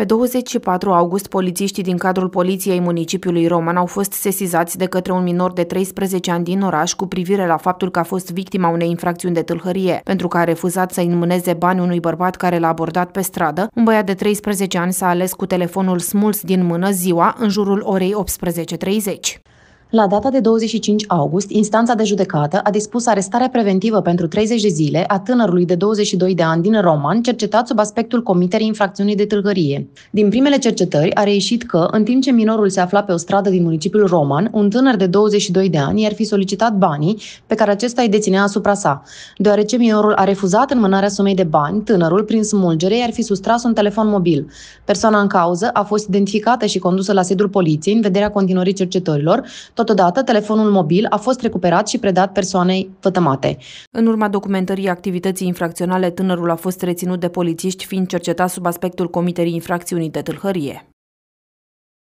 Pe 24 august, polițiștii din cadrul Poliției Municipiului Roman au fost sesizați de către un minor de 13 ani din oraș cu privire la faptul că a fost victima unei infracțiuni de tâlhărie, pentru că a refuzat să înmâneze bani unui bărbat care l-a abordat pe stradă. Un băiat de 13 ani s-a ales cu telefonul smuls din mână ziua în jurul orei 18.30. La data de 25 august, instanța de judecată a dispus arestarea preventivă pentru 30 de zile a tânărului de 22 de ani din Roman, cercetat sub aspectul comiterii infracțiunii de tâlhărie. Din primele cercetări a reieșit că, în timp ce minorul se afla pe o stradă din municipiul Roman, un tânăr de 22 de ani i-ar fi solicitat banii pe care acesta îi deținea asupra sa. Deoarece minorul a refuzat înmânarea sumei de bani, tânărul, prin smulgere, i-ar fi sustras un telefon mobil. Persoana în cauză a fost identificată și condusă la sediul poliției în vederea continuării cercetărilor, Totodată, telefonul mobil a fost recuperat și predat persoanei vătămate. În urma documentării activității infracționale, tânărul a fost reținut de polițiști fiind cercetat sub aspectul comiterii infracțiunii de tâlhărie.